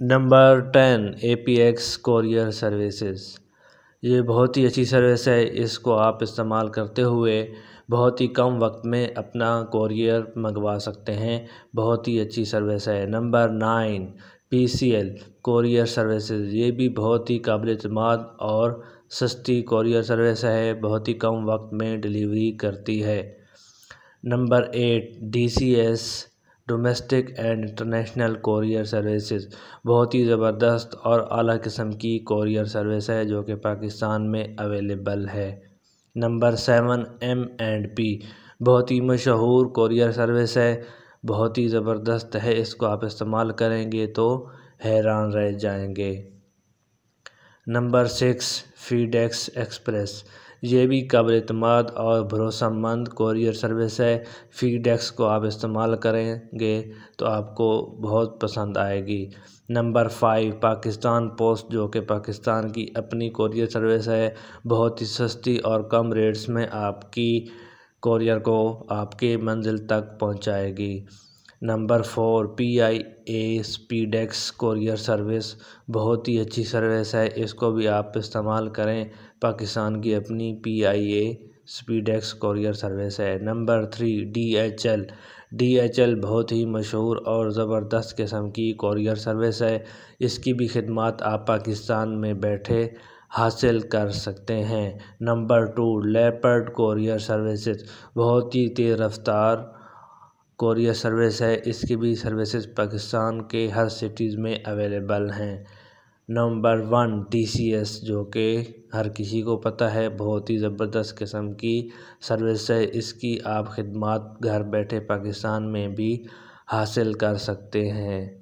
number ten A P X courier services ये बहुत ही अच्छी सर्विस है इसको आप इस्तेमाल करते हुए बहुत ही कम वक्त में अपना कॉरियर मंगवा सकते हैं बहुत ही अच्छी सर्विस है number nine P C L courier services ये भी बहुत ही काबिल अतमाद और सस्ती कॉरियर सर्विस है बहुत ही कम वक्त में डिलीवरी करती है number eight D C S domestic and international courier services बहुत ही ज़बरदस्त और अली किस्म की कोरियर सर्विस है जो कि पाकिस्तान में अवेलेबल है number seven M and P बहुत ही मशहूर कोरियर सर्विस है बहुत ही ज़बरदस्त है इसको आप इस्तेमाल करेंगे तो हैरान रह जाएंगे नंबर सिक्स फीडेक्स एक्सप्रेस ये भी काबिल अतमाद और भरोसामंद कोरियर सर्विस है फीडेक्स को आप इस्तेमाल करेंगे तो आपको बहुत पसंद आएगी नंबर फाइव पाकिस्तान पोस्ट जो कि पाकिस्तान की अपनी कोरियर सर्विस है बहुत ही सस्ती और कम रेट्स में आपकी कोरियर को आपके मंजिल तक पहुंचाएगी number four P I A Speedex courier service बहुत ही अच्छी सर्विस है इसको भी आप इस्तेमाल करें पाकिस्तान की अपनी P I A Speedex courier service है number three D H L D H L बहुत ही मशहूर और ज़बरदस्त किस्म की कोरियर सर्विस है इसकी भी खदमात आप पाकिस्तान में बैठे हासिल कर सकते हैं number two Leopard courier services बहुत ही तेज़ रफ्तार कोरियर सर्विस है इसकी भी सर्विसेज पाकिस्तान के हर सिटीज़ में अवेलेबल हैं number one T C S जो कि हर किसी को पता है बहुत ही ज़बरदस्त किस्म की सर्विस है इसकी आप ख़िदमत घर बैठे पाकिस्तान में भी हासिल कर सकते हैं